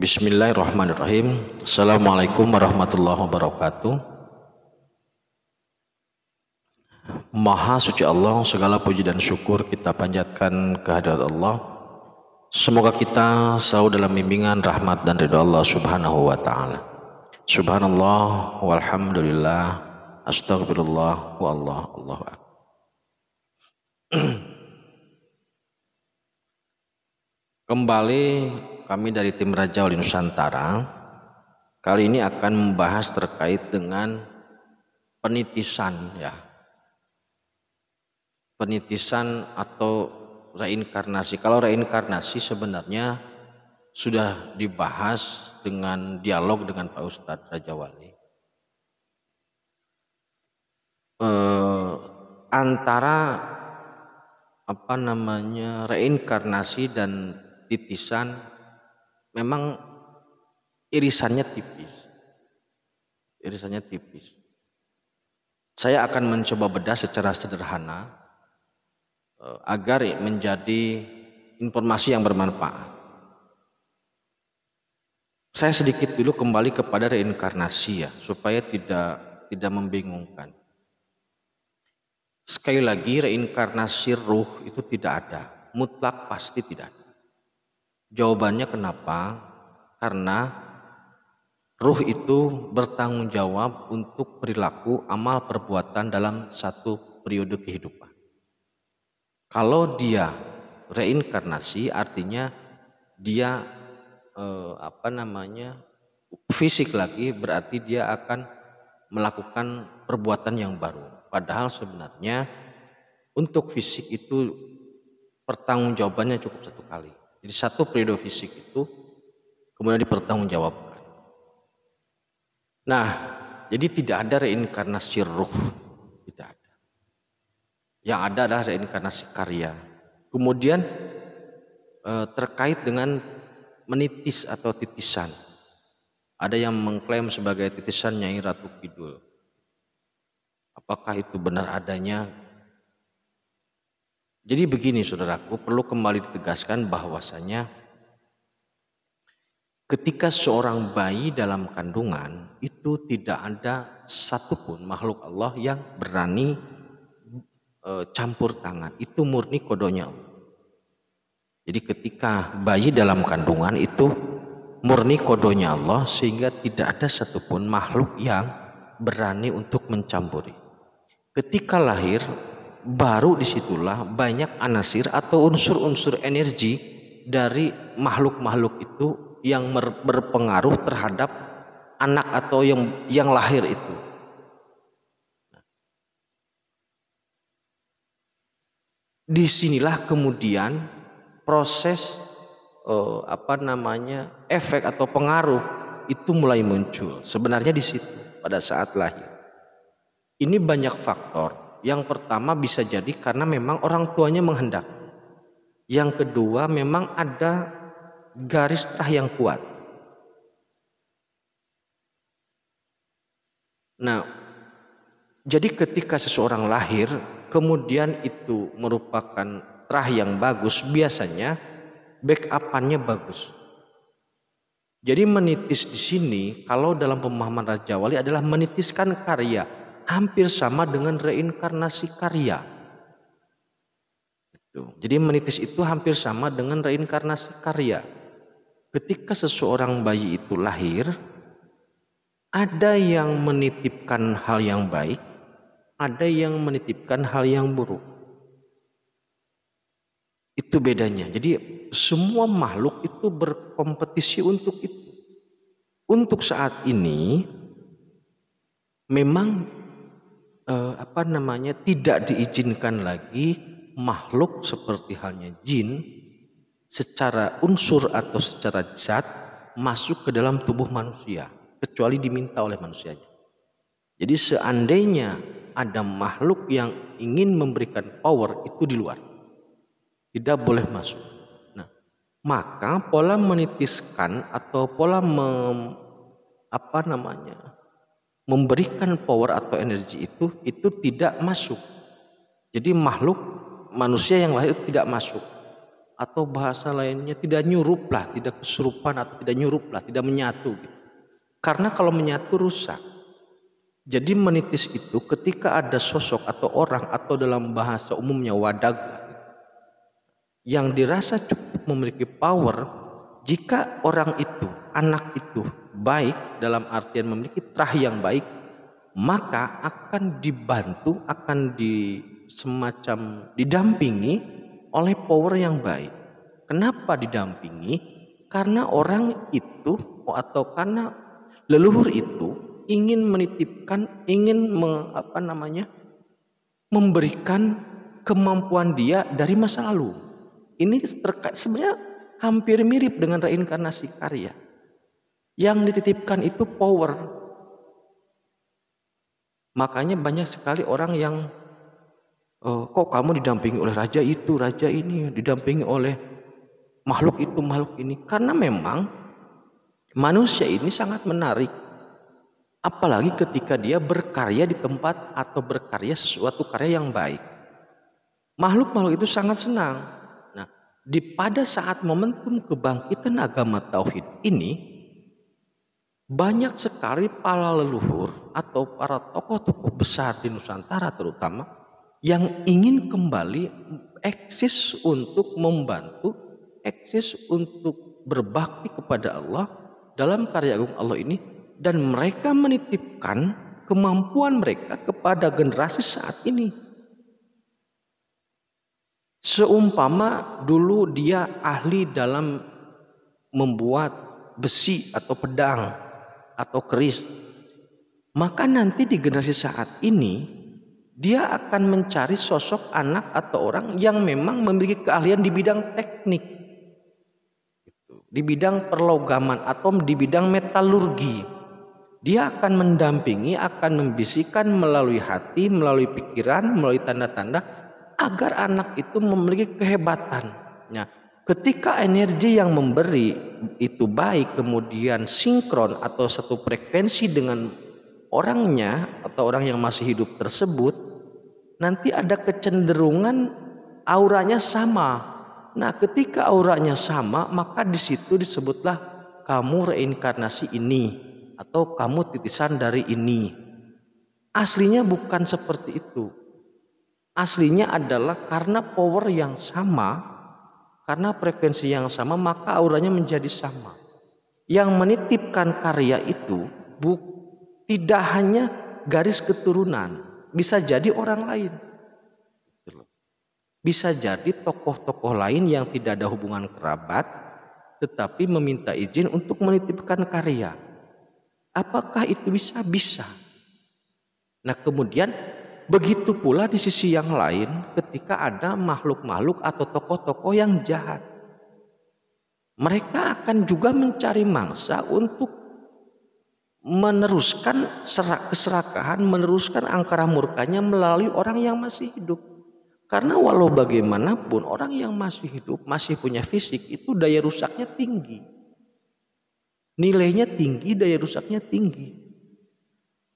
Bismillahirrahmanirrahim. Assalamualaikum warahmatullahi wabarakatuh. Maha suci Allah, segala puji dan syukur kita panjatkan kehadirat Allah. Semoga kita selalu dalam bimbingan rahmat dan ridha Allah Subhanahu wa taala. Subhanallah walhamdulillah astagfirullah wa Allah Allahu Kembali kami dari tim Raja Wali Nusantara kali ini akan membahas terkait dengan penitisan ya. Penitisan atau reinkarnasi. Kalau reinkarnasi sebenarnya sudah dibahas dengan dialog dengan Pak Ustadz Raja Wali. Eh, antara apa namanya reinkarnasi dan titisan memang irisannya tipis. Irisannya tipis. Saya akan mencoba bedah secara sederhana eh, agar menjadi informasi yang bermanfaat. Saya sedikit dulu kembali kepada reinkarnasi ya, supaya tidak tidak membingungkan. Sekali lagi reinkarnasi ruh itu tidak ada, mutlak pasti tidak ada. Jawabannya kenapa? Karena ruh itu bertanggung jawab untuk perilaku amal perbuatan dalam satu periode kehidupan. Kalau dia reinkarnasi artinya dia eh, apa namanya fisik lagi berarti dia akan melakukan perbuatan yang baru. Padahal sebenarnya untuk fisik itu pertanggung jawabannya cukup satu kali. Jadi satu periode fisik itu kemudian dipertanggungjawabkan. Nah, jadi tidak ada reinkarnasi ruh, tidak ada. Yang ada adalah reinkarnasi karya. Kemudian eh, terkait dengan menitis atau titisan. Ada yang mengklaim sebagai titisan Nyai Ratu Kidul. Apakah itu benar adanya? Jadi begini saudaraku, perlu kembali ditegaskan bahwasanya ketika seorang bayi dalam kandungan itu tidak ada satupun makhluk Allah yang berani e, campur tangan. Itu murni kodonya Allah. Jadi ketika bayi dalam kandungan itu murni kodonya Allah sehingga tidak ada satupun makhluk yang berani untuk mencampuri. Ketika lahir baru disitulah banyak anasir atau unsur-unsur energi dari makhluk-makhluk itu yang berpengaruh terhadap anak atau yang yang lahir itu. Disinilah kemudian proses eh, apa namanya efek atau pengaruh itu mulai muncul. Sebenarnya di situ pada saat lahir. Ini banyak faktor yang pertama bisa jadi karena memang orang tuanya menghendak. Yang kedua memang ada garis terah yang kuat. Nah, jadi ketika seseorang lahir, kemudian itu merupakan terah yang bagus, biasanya backupannya bagus. Jadi menitis di sini kalau dalam pemahaman Raja Wali adalah menitiskan karya hampir sama dengan reinkarnasi karya. Jadi menitis itu hampir sama dengan reinkarnasi karya. Ketika seseorang bayi itu lahir, ada yang menitipkan hal yang baik, ada yang menitipkan hal yang buruk. Itu bedanya. Jadi semua makhluk itu berkompetisi untuk itu. Untuk saat ini memang eh, apa namanya tidak diizinkan lagi makhluk seperti halnya jin secara unsur atau secara zat masuk ke dalam tubuh manusia kecuali diminta oleh manusianya. Jadi seandainya ada makhluk yang ingin memberikan power itu di luar. Tidak boleh masuk. Nah, maka pola menitiskan atau pola mem, apa namanya? memberikan power atau energi itu itu tidak masuk. Jadi makhluk manusia yang lahir itu tidak masuk atau bahasa lainnya tidak nyurup lah, tidak kesurupan atau tidak nyurup lah, tidak menyatu gitu. Karena kalau menyatu rusak. Jadi menitis itu ketika ada sosok atau orang atau dalam bahasa umumnya wadag gitu, yang dirasa cukup memiliki power jika orang itu, anak itu baik dalam artian memiliki terah yang baik, maka akan dibantu, akan di semacam didampingi oleh power yang baik. Kenapa didampingi? Karena orang itu atau karena leluhur itu ingin menitipkan, ingin me, apa namanya? memberikan kemampuan dia dari masa lalu. Ini terkait sebenarnya hampir mirip dengan reinkarnasi karya. Yang dititipkan itu power. Makanya banyak sekali orang yang oh, kok kamu didampingi oleh raja itu, raja ini, didampingi oleh makhluk itu, makhluk ini. Karena memang manusia ini sangat menarik. Apalagi ketika dia berkarya di tempat atau berkarya sesuatu karya yang baik. Makhluk-makhluk itu sangat senang. Nah, di pada saat momentum kebangkitan agama tauhid ini, banyak sekali para leluhur atau para tokoh-tokoh besar di Nusantara terutama yang ingin kembali eksis untuk membantu, eksis untuk berbakti kepada Allah dalam karya agung Allah ini dan mereka menitipkan kemampuan mereka kepada generasi saat ini. Seumpama dulu dia ahli dalam membuat besi atau pedang, atau keris, maka nanti di generasi saat ini dia akan mencari sosok anak atau orang yang memang memiliki keahlian di bidang teknik, gitu. di bidang perlogaman atau di bidang metalurgi dia akan mendampingi, akan membisikkan melalui hati, melalui pikiran, melalui tanda-tanda agar anak itu memiliki kehebatannya ketika energi yang memberi itu baik kemudian sinkron atau satu frekuensi dengan orangnya atau orang yang masih hidup tersebut nanti ada kecenderungan auranya sama. Nah, ketika auranya sama, maka di situ disebutlah kamu reinkarnasi ini atau kamu titisan dari ini. Aslinya bukan seperti itu. Aslinya adalah karena power yang sama karena frekuensi yang sama maka auranya menjadi sama. Yang menitipkan karya itu bu, tidak hanya garis keturunan, bisa jadi orang lain. Gitu bisa jadi tokoh-tokoh lain yang tidak ada hubungan kerabat tetapi meminta izin untuk menitipkan karya. Apakah itu bisa? Bisa. Nah, kemudian Begitu pula di sisi yang lain ketika ada makhluk-makhluk atau tokoh-tokoh yang jahat. Mereka akan juga mencari mangsa untuk meneruskan serak keserakahan, meneruskan angkara murkanya melalui orang yang masih hidup. Karena walau bagaimanapun orang yang masih hidup, masih punya fisik itu daya rusaknya tinggi. Nilainya tinggi, daya rusaknya tinggi.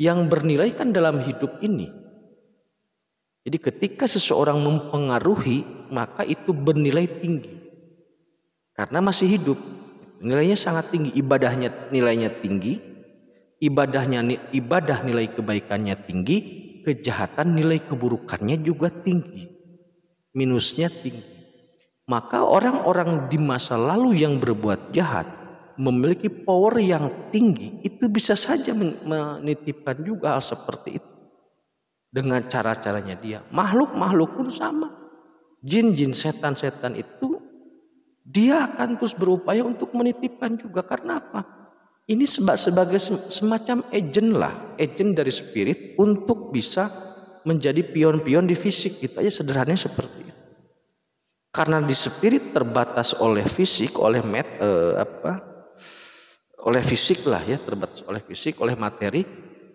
Yang bernilai kan dalam hidup ini jadi ketika seseorang mempengaruhi maka itu bernilai tinggi. Karena masih hidup, nilainya sangat tinggi, ibadahnya nilainya tinggi, ibadahnya ibadah nilai kebaikannya tinggi, kejahatan nilai keburukannya juga tinggi. Minusnya tinggi. Maka orang-orang di masa lalu yang berbuat jahat memiliki power yang tinggi itu bisa saja menitipkan juga hal seperti itu dengan cara-caranya dia. Makhluk-makhluk pun sama. Jin-jin, setan-setan itu dia akan terus berupaya untuk menitipkan juga. Karena apa? Ini sebagai semacam agent lah, agent dari spirit untuk bisa menjadi pion-pion di fisik. Itu aja ya, sederhananya seperti itu. Karena di spirit terbatas oleh fisik, oleh met, eh, apa, oleh fisik lah ya, terbatas oleh fisik, oleh materi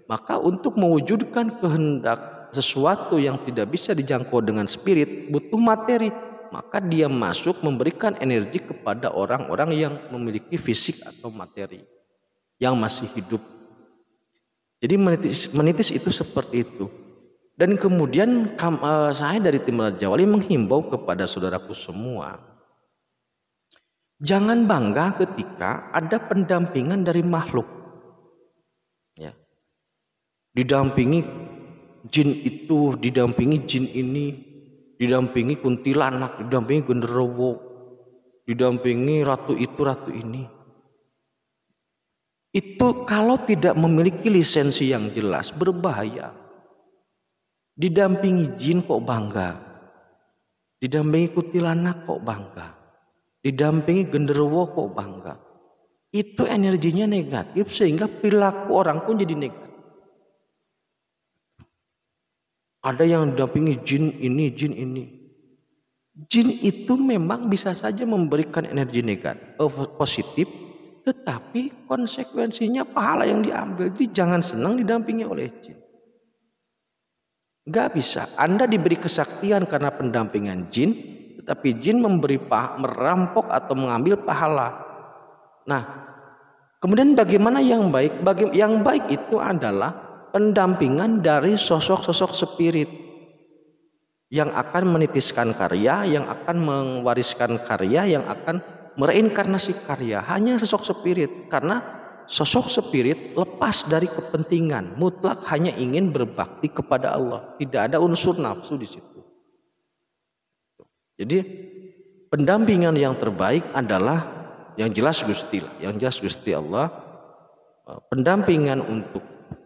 maka untuk mewujudkan kehendak sesuatu yang tidak bisa dijangkau dengan spirit butuh materi. Maka dia masuk memberikan energi kepada orang-orang yang memiliki fisik atau materi yang masih hidup. Jadi menitis, menitis itu seperti itu. Dan kemudian eh, saya dari tim Raja Wali menghimbau kepada saudaraku semua. Jangan bangga ketika ada pendampingan dari makhluk didampingi jin itu, didampingi jin ini, didampingi kuntilanak, didampingi genderowo didampingi ratu itu, ratu ini. Itu kalau tidak memiliki lisensi yang jelas berbahaya. Didampingi jin kok bangga. Didampingi kuntilanak kok bangga. Didampingi genderowo kok bangga. Itu energinya negatif sehingga perilaku orang pun jadi negatif. Ada yang dampingi jin ini, jin ini. Jin itu memang bisa saja memberikan energi negatif, eh, positif, tetapi konsekuensinya pahala yang diambil. Jadi jangan senang didampingi oleh jin. Gak bisa. Anda diberi kesaktian karena pendampingan jin, tetapi jin memberi pah merampok atau mengambil pahala. Nah, kemudian bagaimana yang baik? Bagi, yang baik itu adalah pendampingan dari sosok-sosok spirit yang akan menitiskan karya, yang akan mewariskan karya, yang akan mereinkarnasi karya. Hanya sosok spirit karena sosok spirit lepas dari kepentingan, mutlak hanya ingin berbakti kepada Allah. Tidak ada unsur nafsu di situ. Jadi pendampingan yang terbaik adalah yang jelas Gusti, yang jelas Gusti Allah pendampingan untuk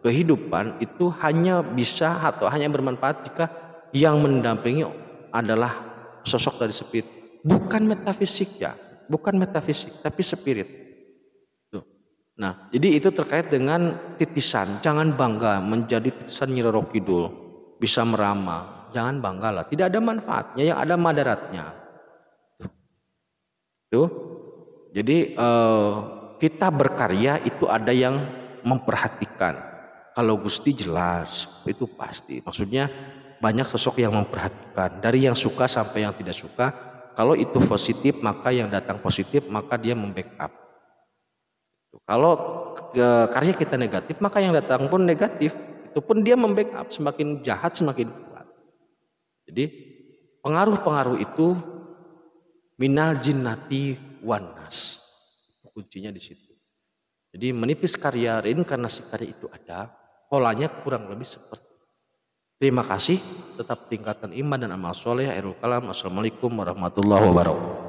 kehidupan itu hanya bisa atau hanya bermanfaat jika yang mendampingi adalah sosok dari spirit. Bukan metafisik ya, bukan metafisik, tapi spirit. Tuh. Nah, jadi itu terkait dengan titisan. Jangan bangga menjadi titisan Nyiroro Kidul, bisa meramal. Jangan bangga lah, tidak ada manfaatnya, yang ada madaratnya. Tuh. Tuh. Jadi uh, kita berkarya itu ada yang memperhatikan kalau Gusti jelas, itu pasti. Maksudnya banyak sosok yang memperhatikan. Dari yang suka sampai yang tidak suka, kalau itu positif maka yang datang positif maka dia membackup. Kalau karya kita negatif maka yang datang pun negatif. Itu pun dia membackup semakin jahat semakin kuat. Jadi pengaruh-pengaruh itu minal jinnati wanas. Kuncinya di situ. Jadi menitis karya reinkarnasi karya itu ada polanya kurang lebih seperti Terima kasih, tetap tingkatkan iman dan amal soleh. Assalamualaikum warahmatullahi wabarakatuh.